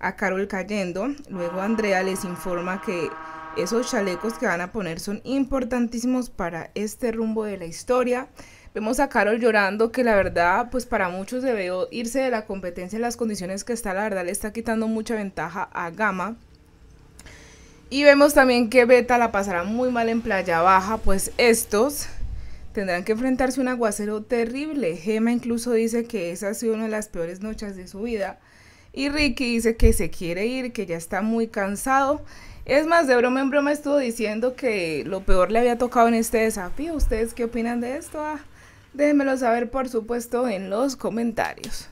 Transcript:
a Carol cayendo. Luego Andrea les informa que esos chalecos que van a poner son importantísimos para este rumbo de la historia. Vemos a Carol llorando, que la verdad, pues para muchos debió irse de la competencia en las condiciones que está. La verdad, le está quitando mucha ventaja a Gama. Y vemos también que Beta la pasará muy mal en Playa Baja, pues estos tendrán que enfrentarse a un aguacero terrible. Gema incluso dice que esa ha sido una de las peores noches de su vida. Y Ricky dice que se quiere ir, que ya está muy cansado. Es más, de broma en broma estuvo diciendo que lo peor le había tocado en este desafío. ¿Ustedes qué opinan de esto? Ah, déjenmelo saber, por supuesto, en los comentarios.